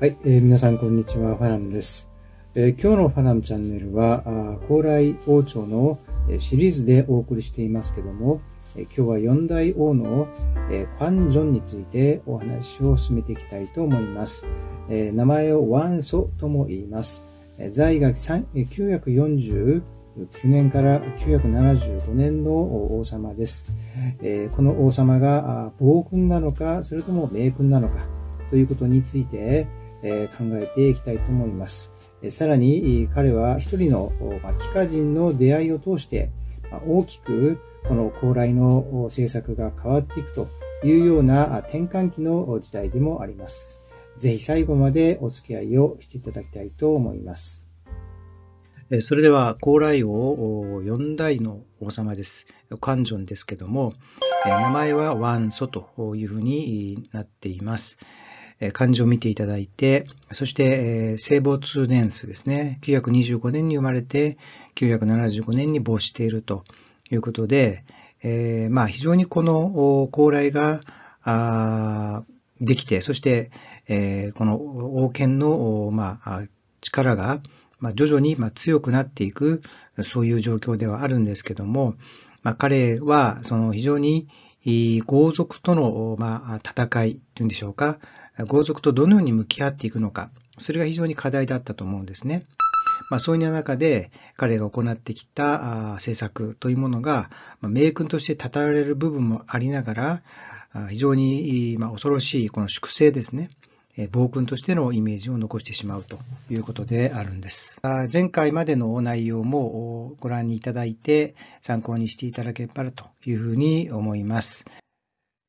はい、えー、皆さんこんにちは、ファナムです。えー、今日のファナムチャンネルは、あ高麗王朝のシリーズでお送りしていますけども、えー、今日は四大王の、えー、ファン・ジョンについてお話を進めていきたいと思います。えー、名前をワンソとも言います。え在学949年から975年の王様です。えこの王様が暴君なのか、それとも名君なのか、ということについて、え考えていきたいと思います。さらに彼は一人の帰化人の出会いを通して大きくこの高麗の政策が変わっていくというような転換期の時代でもあります。ぜひ最後までお付き合いをしていただきたいと思います。それでは高麗王4代の王様です。漢順ですけども、名前はワンソというふうになっています。漢字を見ていただいて、そして、聖没年数ですね。925年に生まれて、975年に没しているということで、えー、まあ非常にこの高麗があできて、そして、えー、この王権の、まあ、力が、まあ、徐々に、まあ、強くなっていく、そういう状況ではあるんですけども、まあ、彼はその非常に、豪族との、まあ、戦いというんでしょうか、豪族とどのように向き合っていくのか、それが非常に課題だったと思うんですね。まあ、そういう中で彼が行ってきた政策というものが、まあ、名君として称えられる部分もありながら、非常に、まあ、恐ろしいこの粛清ですね。暴君としてのイメージを残してしまうということであるんです。前回までの内容もご覧にいただいて参考にしていただければというふうに思います。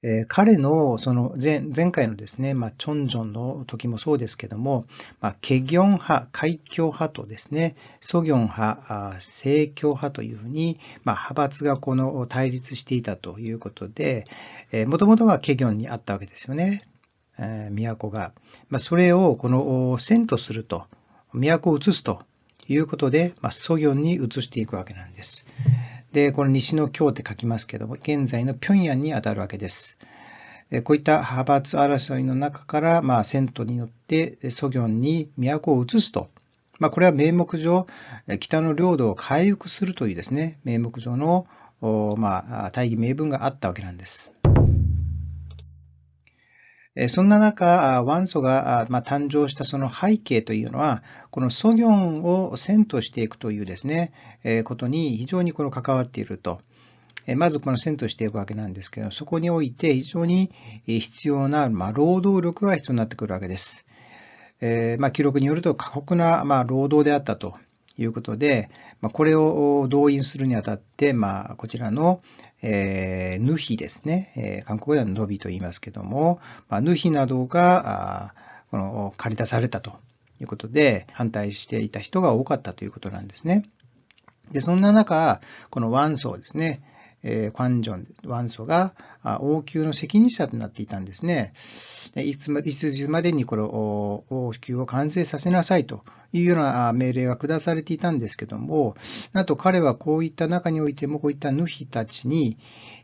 え彼のその前前回のですね、まあ、チョンジョンの時もそうですけども、まあ、ケギョン派、海峡派とですね、ソギョン派、正教派というふうに、まあ、派閥がこの対立していたということで、もともとはケギョンにあったわけですよね。え都が、まあ、それをこの遷都すると、都を移すということで、まあ、ソギョンに移していくわけなんです。で、この西の京って書きますけども、現在の平壌にあたるわけです。こういった派閥争いの中から、まあ、遷都によってソギョンに都を移すと。まあ、これは名目上、北の領土を回復するというですね、名目上の、まあ、大義名分があったわけなんです。そんな中、ン祖が誕生したその背景というのは、このソギョンを遷としていくというですね、ことに非常にこの関わっていると。まずこの遷としていくわけなんですけど、そこにおいて非常に必要な、ま労働力が必要になってくるわけです。えま記録によると過酷な、ま労働であったということで、まこれを動員するにあたって、まこちらのえー、ヌヒですね、えー、韓国ではノビと言いますけども、まあ、ヌヒなどがこの借り出されたということで、反対していた人が多かったということなんですね。で、そんな中、このワンソーですね、えー、ンジョン、ワンソが王宮の責任者となっていたんですね。いついつまでにこの王宮を完成させなさいというような命令が下されていたんですけども、なんと彼はこういった中においても、こういったヌヒたちに、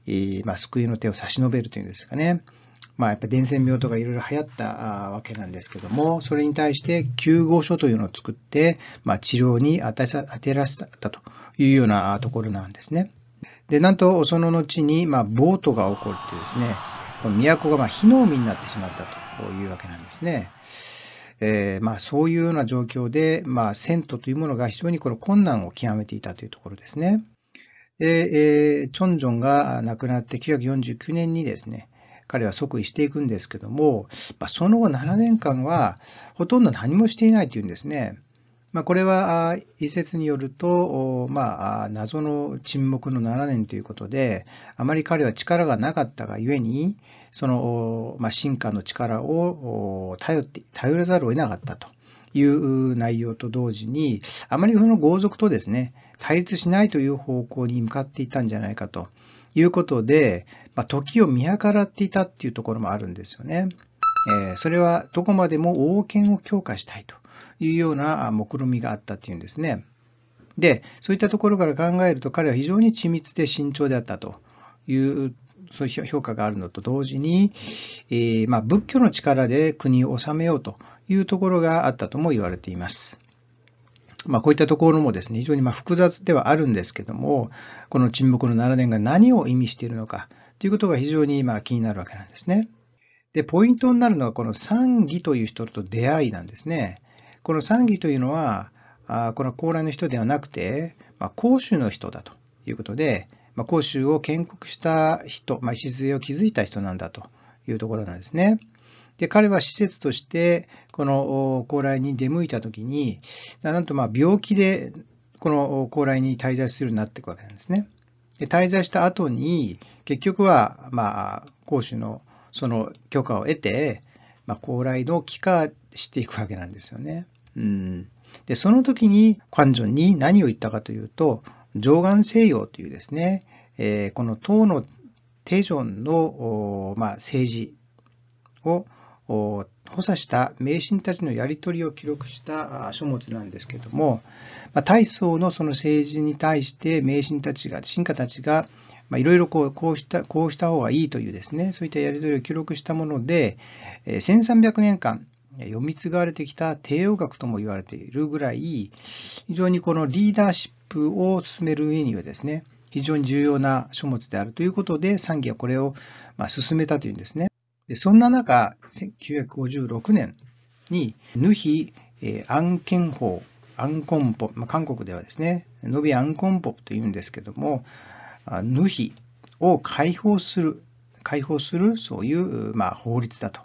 えー、まあ、救いの手を差し伸べるというんですかね。まあ、やっぱ伝染病とかいろいろ流行ったわけなんですけども、それに対して救護所というのを作って、まあ、治療に当てらせたというようなところなんですね。で、なんとその後に、まあ、暴徒が起こってですね、この都がまあ火の海になってしまったというわけなんですね。えー、まあ、そういうような状況で、まあ、遷都というものが非常にこの困難を極めていたというところですね。で、えー、チョンジョンが亡くなって949年にですね、彼は即位していくんですけども、まあ、その後7年間はほとんど何もしていないというんですね。まあ、これは一説によると、まあ、謎の沈黙の7年ということで、あまり彼は力がなかったがゆえに、その、まあ、進化の力を頼って、頼らざるを得なかったという内容と同時に、あまりその豪族とですね、対立しないという方向に向かっていたんじゃないかということで、まあ、時を見計らっていたっていうところもあるんですよね。えー、それはどこまでも王権を強化したいと。いうような目論見があったっていうんですね。で、そういったところから考えると、彼は非常に緻密で慎重であったというそういう評価があるのと同時に、えー、まあ、仏教の力で国を治めようというところがあったとも言われています。まあ、こういったところもですね、非常にま複雑ではあるんですけども、この沈黙の7年が何を意味しているのかということが非常にま気になるわけなんですね。で、ポイントになるのはこの三義という人と出会いなんですね。この三義というのは、あこの高麗の人ではなくて、まあ、甲州の人だということで、まあ、甲州を建国した人、まあ、礎を築いた人なんだというところなんですね。で彼は施設としてこの高麗に出向いた時になんとまあ病気でこの高麗に滞在するようになっていくわけなんですね。で滞在した後に結局はまあ講師のその許可を得て、まあ、高麗の帰化していくわけなんですよね。うん、でその時にカンに何を言ったかというと上岸西洋というですね、えー、この唐の手順の、まあ、政治を補佐した名信たちのやり取りを記録した書物なんですけども、まあ、大層のその政治に対して名信たちが、臣下たちが、いろいろこうした、こうした方がいいというですね、そういったやり取りを記録したもので、1300年間、読み継がれてきた帝王学とも言われているぐらい、非常にこのリーダーシップを進める上にはですね、非常に重要な書物であるということで、産議はこれをま進めたというんですね。でそんな中、1956年に、ヌヒ、え案件法、アンコンポ、まあ、韓国ではですね、ノビアンコンポというんですけども、ヌヒを解放する、解放する、そういう、まあ、法律だと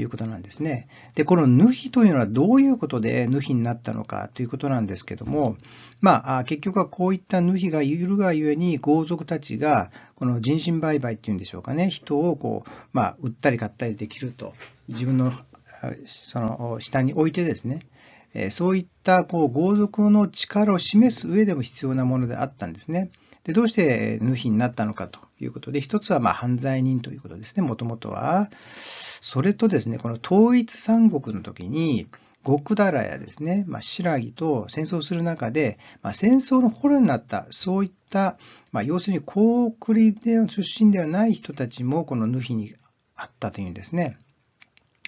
いうことなんですね。で、このヌヒというのはどういうことでヌヒになったのかということなんですけども、まあ、結局はこういったヌヒがいるがゆえに豪族たちが、この人身売買っていうんでしょうかね、人をこう、まあ、売ったり買ったりできると、自分のその下に置いてですね、そういったこう豪族の力を示す上でも必要なものであったんですね。でどうしてヌヒになったのかということで、一つはま犯罪人ということですね、もともとは。それとですね、この統一三国の時に、極太らやですね、まあ、白木と戦争する中で、まあ、戦争の捕虜になった、そういった、まあ、要するに高句麗での出身ではない人たちも、このヌヒにあったというんですね。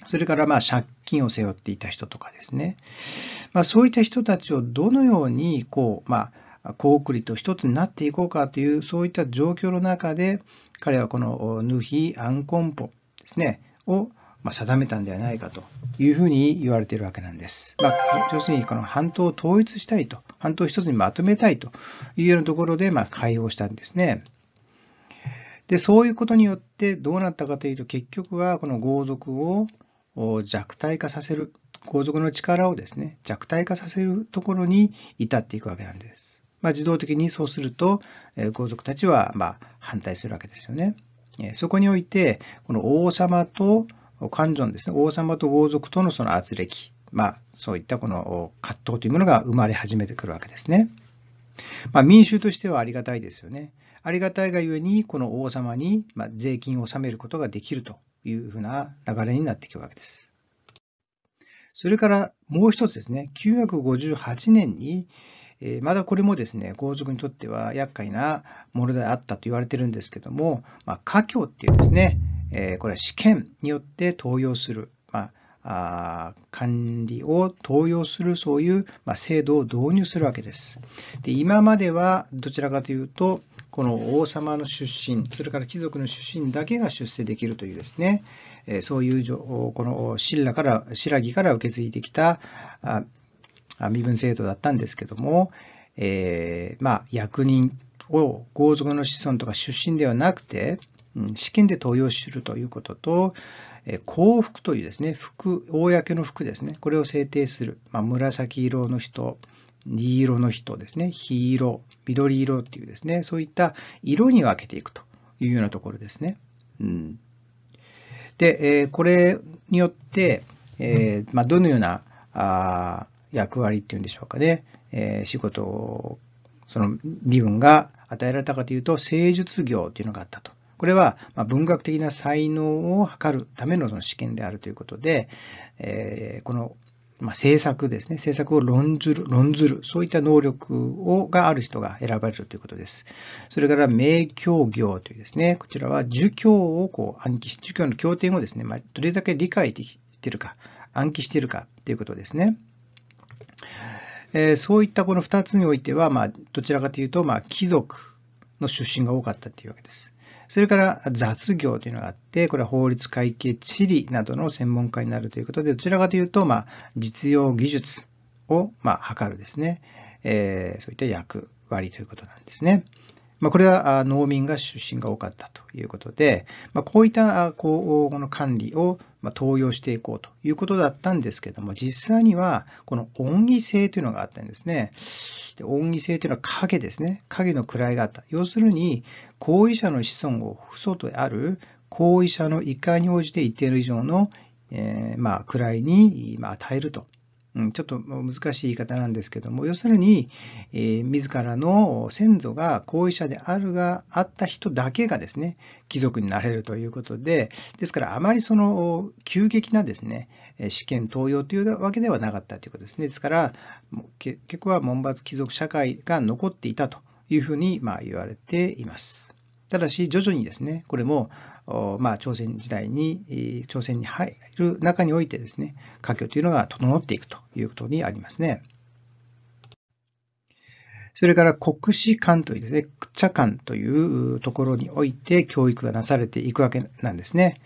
それからまあ借金を背負っていた人とかですね、まあ、そういった人たちをどのようにこう、まあ、子送りと一つになっていこうかというそういった状況の中で彼はこのヌヒ・アンコンポですねを定めたんではないかというふうに言われているわけなんです。まあ、要するにこの半島を統一したいと半島を一つにまとめたいというようなところでまあ解放したんですね。でそういうことによってどうなったかというと結局はこの豪族を弱体化させる皇族の力をですね弱体化させるところに至っていくわけなんです。まあ、自動的にそうすると、え豪族たちはま反対するわけですよね。えそこにおいて、この王様と官女のですね、王様と豪族とのその圧力、まあ、そういったこの葛藤というものが生まれ始めてくるわけですね。まあ、民衆としてはありがたいですよね。ありがたいがゆえに、この王様に税金を納めることができるというふうな流れになってくるわけです。それからもう一つですね、958年にえー、まだこれもですね、皇族にとっては厄介なものであったと言われてるんですけども、まあ、家っていうですね、えー、これは試験によって登用する、まあ、あ管理を登用するそういう、まあ、制度を導入するわけです。で今まではどちらかというと、この王様の出身、それから貴族の出身だけが出世できるというですね、そういうこの新羅から、新羅から受け継いできた身分制度だったんですけども、えー、まあ、役人を豪族の子孫とか出身ではなくて、試験で登用するということと、幸福というですね、服、公の服ですね、これを制定する。まあ、紫色の人、黄色の人ですね、黄色、緑色っていうですね、そういった色に分けていくというようなところですね。うん、で、これによって、えー、まあ、どのようなあ役割っていうんでしょうかね、えー、仕事を、その身分が与えられたかというと、聖術業というのがあったと。これは文学的な才能を図るためのその試験であるということで、えー、このまあ、政策ですね。政策を論ずる、論ずる。そういった能力を、がある人が選ばれるということです。それから、名教業というですね。こちらは、儒教をこう暗記し、儒教の経典をですね、まあ、どれだけ理解できているか、暗記しているかということですね。えそういったこの2つにおいては、まあ、どちらかというと、まあ、貴族の出身が多かったというわけです。それから雑業というのがあって、これは法律、会計、地理などの専門家になるということで、どちらかというと、まあ、実用技術を、まあ、測るですね、えー、そういった役割ということなんですね。まあ、これは農民が出身が多かったということで、まあ、こういったこうの管理を登用していこうということだったんですけども、実際にはこの恩義性というのがあったんですね。で恩義性というのは影ですね。影の位があった。要するに、後遺者の子孫を不祖とある後遺者の一回に応じて一定の以上の、えー、まあ位に与えるとうん、ちょっと難しい言い方なんですけども、要するに、えー、自らの先祖が後遺者であるが、あった人だけがですね、貴族になれるということで、ですから、あまりその急激なですね、試験登用というわけではなかったということですね。ですから、結局は門閥貴族社会が残っていたというふうにまあ言われています。ただし、徐々にですね、これも、まあ、朝鮮時代に、朝鮮に入る中においてですね、家境というのが整っていくということにありますね。それから国士官というですね、茶官というところにおいて教育がなされていくわけなんですね。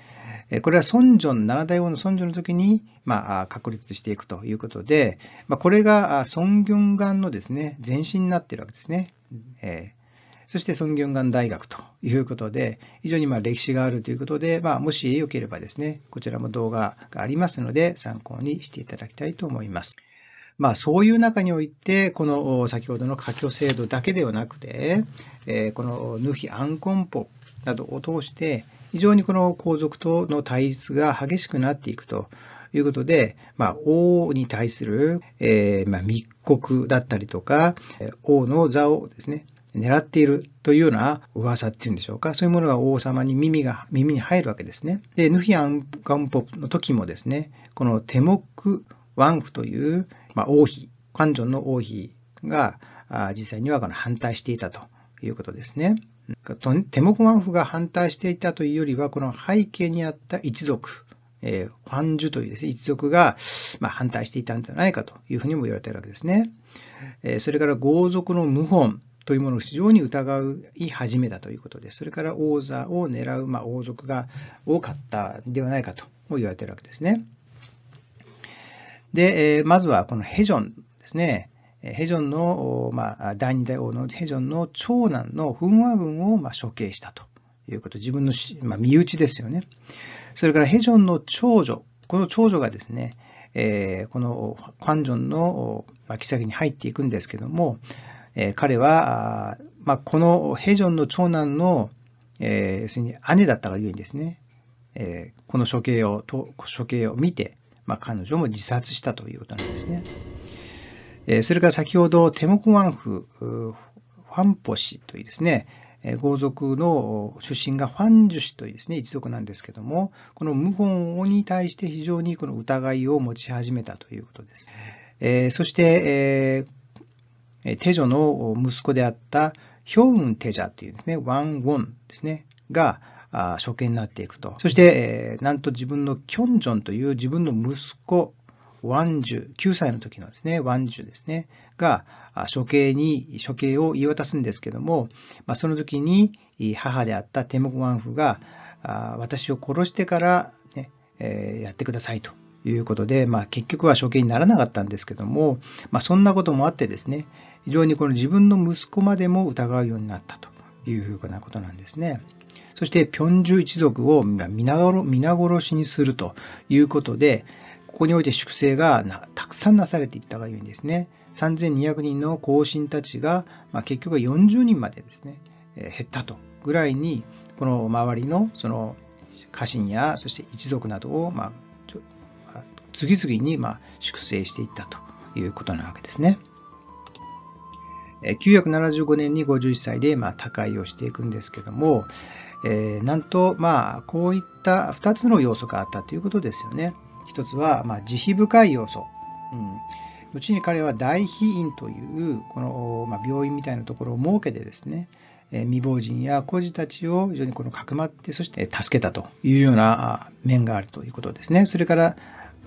これは孫女の7代王の孫女の時に、まあ、確立していくということで、まあ、これが孫軍岩のですね、前身になっているわけですね。えーそしてソンギンガン大学ということで、非常にま歴史があるということで、まあ、もしよければですね、こちらも動画がありますので、参考にしていただきたいと思います。まあ、そういう中において、この先ほどの科挙制度だけではなくて、えこのヌヒ・アンコンポなどを通して、非常にこの皇族との対立が激しくなっていくということで、まあ、王に対する、えま密告だったりとか、王の座をですね、狙っているというような噂っていうんでしょうか、そういうものが王様に耳が、耳に入るわけですね。で、ヌヒアン・ガンポの時もですね、このテモク・ワンフという、まあ、王妃、ョ女の王妃が実際には反対していたということですね。テモク・ワンフが反対していたというよりは、この背景にあった一族、えー、ファンジュというですね、一族が、まあ、反対していたんじゃないかというふうにも言われているわけですね。えそれから豪族の謀反というものを非常に疑い始めたということです。それから王座を狙う、まあ、王族が多かったんではないかと言われているわけですね。で、えまずはこのヘジョンですね。ヘジョンの、まあ、第二代王のヘジョンの長男のフンワ軍を、まあ、処刑したということ、自分の、まあ、身内ですよね。それからヘジョンの長女、この長女がですね、えー、このァンジョンの、まあ、妃に入っていくんですけども、え彼は、まあ、このヘジョンの長男の、えー、要するに姉だったがゆえにですね、えー、この処刑をと処刑を見て、まあ、彼女も自殺したということなんですね。えー、それから先ほど、テモクワンフ、ファンポ氏というですね、豪族の出身がファンジュ氏というですね、一族なんですけども、この謀反王に対して非常にこの疑いを持ち始めたということです。えー、そして、えー、手女の息子であったヒョウンテジャというですね、ワンウォンですね、が、処刑になっていくと。そして、なんと自分のキョンジョンという自分の息子、ワンジュ、9歳の時のですね、ワンジュですね、が処刑に、処刑を言い渡すんですけども、まあ、その時に母であったテモゴワンフが、私を殺してからね、やってくださいということで、まあ、結局は処刑にならなかったんですけども、まあ、そんなこともあってですね、非常にこの自分の息子までも疑うようになったというふうなことなんですね。そして、ピョンジュ一族を皆殺しにするということで、ここにおいて粛清がたくさんなされていったがゆえにですね、3200人の後進たちが、まあ、結局は40人までですね、えー、減ったとぐらいに、この周りのその家臣やそして一族などを、まあ、次々にま粛清していったということなわけですね。975年に51歳で、まあ、他界をしていくんですけども、えー、なんと、まあ、こういった2つの要素があったということですよね。1つは、まあ、慈悲深い要素。うん後に彼は大悲院というこの、まあ、病院みたいなところを設けてですね、えー、未亡人や孤児たちを非常にこのかくまってそして助けたというような面があるということですねそれから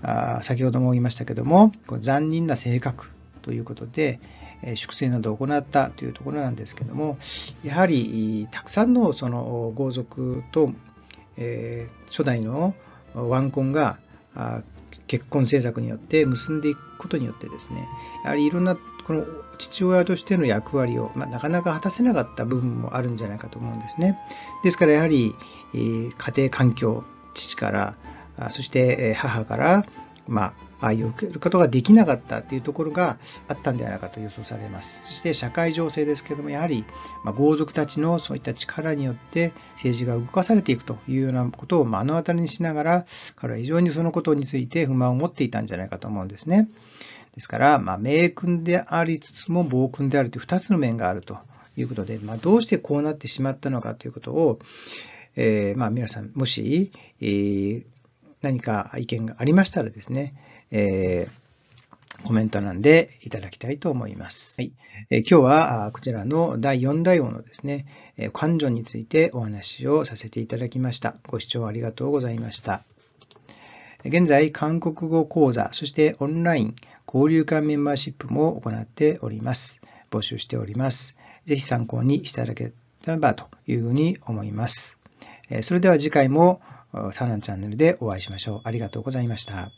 あ先ほども言いましたけども残忍な性格ということで、粛清などを行ったというところなんですけども、やはりたくさんのその豪族と、えー、初代のコ婚が結婚政策によって結んでいくことによってですね、やはりいろんなこの父親としての役割を、まあ、なかなか果たせなかった部分もあるんじゃないかと思うんですね。ですからやはり、えー、家庭環境、父から、そして母からまあ、愛を受けることができなかったというところがあったんではないかと予想されます。そして社会情勢ですけども、やはり、ま豪族たちのそういった力によって政治が動かされていくというようなことを目の当たりにしながら、彼は非常にそのことについて不満を持っていたんじゃないかと思うんですね。ですから、まあ、名君でありつつも暴君であるという2つの面があるということで、まあ、どうしてこうなってしまったのかということを、えー、まあ皆さん、もし、えー、何か意見がありましたらですね、えー、コメント欄でいただきたいと思います。はいえー、今日はこちらの第4代王のですね、え感情についてお話をさせていただきました。ご視聴ありがとうございました。現在、韓国語講座、そしてオンライン交流館メンバーシップも行っております。募集しております。ぜひ参考にしていただければというふうに思います。それでは次回もサラチャンネルでお会いしましょう。ありがとうございました。